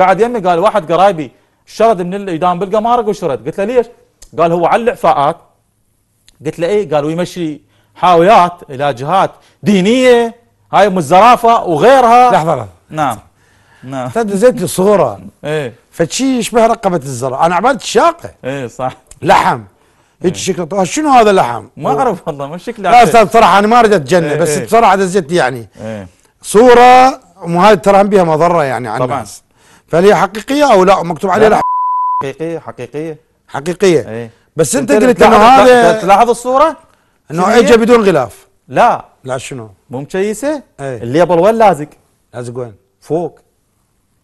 قاعد يمي قال واحد قرايبي شرد من الايدام بالقمارق وشرد قلت له ليش قال هو على الاعفاءات قلت له ايه قال ويمشي حاويات الى جهات دينيه هاي ام الزرافه وغيرها لحظه لحظه نعم نعم زيت صوره ايه فشي يشبه رقبه الزرافه انا عملت شاقه ايه صح لحم هيك إيه. شكله شنو هذا لحم؟ ما اعرف والله ما شكله لا استاذ بصراحه انا ما اريد اتجنن إيه، بس إيه. بصراحه دزيت يعني إيه صوره وهاي ترى بها مضره يعني على الناس فهل هي حقيقيه او لا مكتوب عليها حقيقيه حقيقيه حقيقيه ايه؟ بس انت قلت انه هذا تلاحظ الصوره انه اجى بدون غلاف لا لا شنو مو مكيسه ايه؟ الليبل وين لازق لازق وين فوق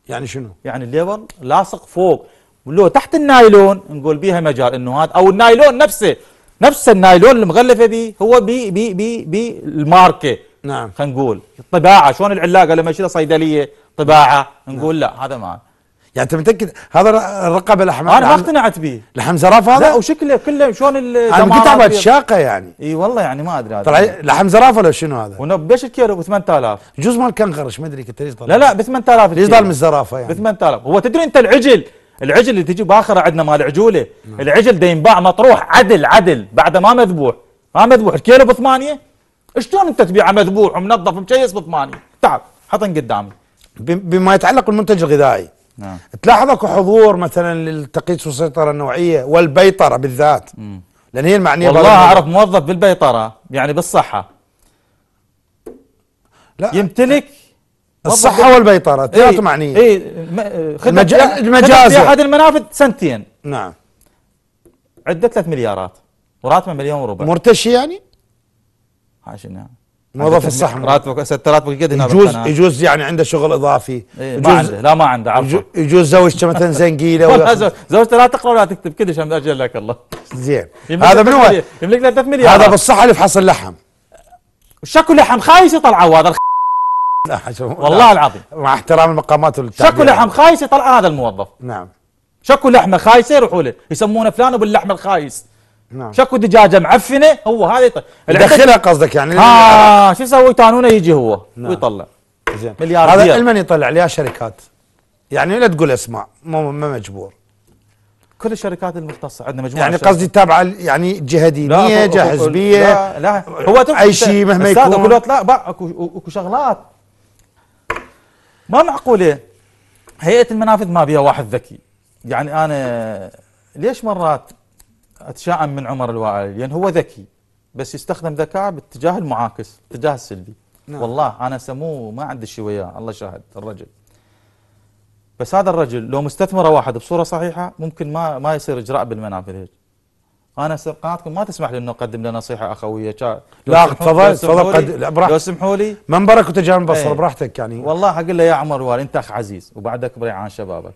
يعني شنو يعني الليبل لاصق فوق ولو تحت النايلون نقول بيها مجال انه هذا او النايلون نفسه نفس النايلون المغلفه به هو بي بي بي بي الماركه نعم خلينا نقول الطباعه شلون العلاقه لما يشيلها صيدليه طباعه نعم. نقول لا هذا ما يعني انت متاكد هذا الرقبه الاحمر انا ما اقتنعت به لحم زرافه هذا لا وشكله كله شلون انا كنت ابغى شاقه يعني اي والله يعني ما ادري هذا لحم زرافه ولا شنو هذا؟ ونبش الكيلو ب 8000 جوز مال كنغرش ما ادري كنت ليش لا لا ب 8000 ليش من الزرافه يعني؟ ب 8000 هو تدري انت العجل العجل اللي تجي باخره عندنا مال عجوله نعم. العجل ده ينباع مطروح عدل عدل بعده ما مذبوح ما مذبوح الكيلو ب 8 شلون انت تبيعه مذبوح ومنظف ومشيس ب 8 تعال حطن قدامي بما يتعلق بالمنتج الغذائي نعم. تلاحظ اكو حضور مثلا للتقيس والسيطره النوعيه والبيطره بالذات مم. لان هي المعنيه والله اعرف موظف بالبيطره يعني بالصحه لا يمتلك الصحة والبيطرة اي معنية اي خدمة المجاز في احد المنافذ سنتين نعم عدة ثلاث مليارات وراتبه مليون وربع مرتشي يعني؟ عاش نعم موظف الصحن راتبك راتبك قد يجوز يجوز يعني عنده شغل اضافي إيه يجوز ما عنده لا ما عنده عفوا يجوز زوجته مثلا زنقيله زوجته لا تقرا ولا تكتب كذا عشان اجلك الله زين هذا من هو يملك له 3 مليار هذا بالصحه اللي في لحم شكو لحم خايس يطلع هذا الخ... والله العظيم مع احترام المقامات شكو لحم خايس يطلع هذا الموظف نعم شكو لحمه خايسه يروحوا له يسمونه فلان باللحم الخايس نعم شكو دجاجه معفنه هو هذا يدخلها قصدك يعني اه شو يسوي تانونه يجي هو نعم ويطلع زين مليار هذا علما يطلع لها شركات يعني لا تقول اسماء مو ما مجبور كل الشركات المختصه عندنا مجموعه يعني قصدي تابعه يعني جهه حزبيه لا, لا هو اي شيء مهما يكون اكو لا اكو اكو شغلات ما معقوله هيئه المنافذ ما بيها واحد ذكي يعني انا ليش مرات أتشائم من عمر الوائل لأن يعني هو ذكي بس يستخدم ذكاء باتجاه المعاكس اتجاه السلبي نعم. والله أنا سموه ما عندي شيء وياه الله شاهد الرجل بس هذا الرجل لو مستثمره واحد بصوره صحيحه ممكن ما ما يصير اجراء بالمنافذ هيك انا قناتكم ما تسمح لي انه اقدم له نصيحه اخويه لا تفضل تفضل قد... لا براحتك لو سمحوا لي منبرك وتجاهل البصر ايه. براحتك يعني والله اقول له يا عمر وال انت اخ عزيز وبعدك بريعان شبابك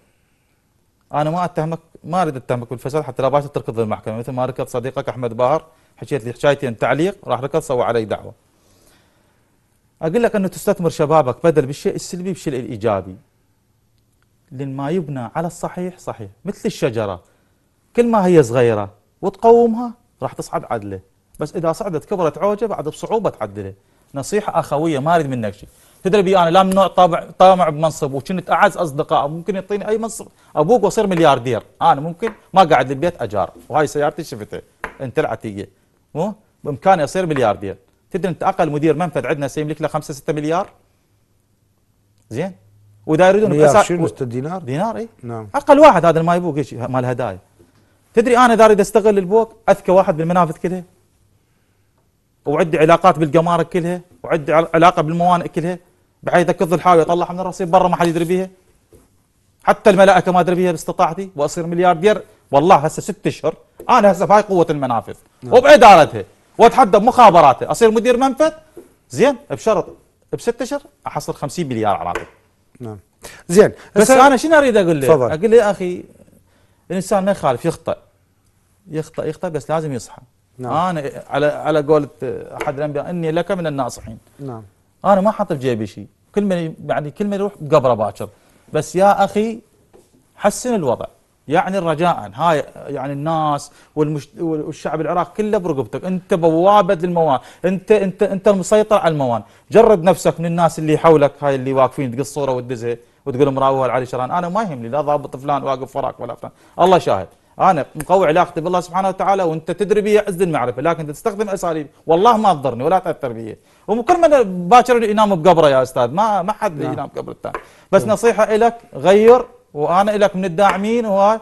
انا ما اتهمك ما اريد اتهمك بالفساد حتى لا باشر تركض للمحكمه مثل ما ركض صديقك احمد باهر حكيت لي حكايتين تعليق راح ركض سوى علي دعوه اقول لك انه تستثمر شبابك بدل بالشيء السلبي بالشيء الايجابي لان ما يبنى على الصحيح صحيح مثل الشجره كل ما هي صغيره وتقومها راح تصعد عدله بس اذا صعدت كبرت عوجه بعد بصعوبه تعدله نصيحه اخويه ما اريد منك شيء تدري بي انا لا من نوع طابع طامع بمنصب وكنت اعز اصدقاء ممكن يعطيني اي منصب ابوك واصير ملياردير انا ممكن ما قاعد بالبيت اجار وهاي سيارتي شفتها انت العتيقه مو بامكاني اصير ملياردير تدري انت اقل مدير منفذ عندنا سيملك له 5 6 مليار زين واذا يريدون مليار شنو دينار دينار اي نعم اقل واحد هذا ما يبوك مال هدايا تدري انا اذا اريد استغل البوك اذكى واحد بالمنافذ كلها وعندي علاقات بالقمارك كلها وعندي علاقه بالموانئ كلها بحيث اكض الحاوي اطلعها من الرصيف برا ما حد يدري بيها حتى الملائكه ما ادري بيها باستطاعتي واصير ملياردير والله هسه ست اشهر انا هسه بهاي قوه المنافذ نعم. وبادارتها واتحدى بمخابراتها اصير مدير منفذ زين بشرط بست اشهر احصل 50 مليار عراقي نعم زين بس انا شنو اريد اقول لك؟ اقول يا اخي الانسان ما يخالف يخطئ يخطئ يخطئ بس لازم يصحى نعم. انا على على قولة احد الانبياء اني لك من الناصحين نعم انا ما حاط في جيبي شيء كل من يعني كل من يروح بقبره باكر بس يا اخي حسن الوضع يعني رجاء هاي يعني الناس والمش... والشعب العراقي كله برقبتك انت بوابه للموان انت انت انت المسيطر على الموان جرد نفسك من الناس اللي حولك هاي اللي واقفين تقص صوره وتدزها وتقول مراوها علي شران انا ما يهمني لا ضابط فلان واقف وراك ولا فلان الله شاهد انا مقوي علاقتي بالله سبحانه وتعالى وانت تدري بي عز المعرفه لكن تستخدم اساليب والله ما تضرني ولا تاثر بي وكل من باكر ينام بقبره يا استاذ ما ما حد نعم. ينام بقبر الثاني بس نعم. نصيحه لك غير وانا لك من الداعمين و...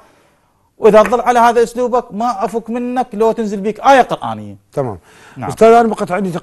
واذا تظل على هذا اسلوبك ما افك منك لو تنزل بيك ايه قرانيه تمام نعم. استاذ انا بقت عندي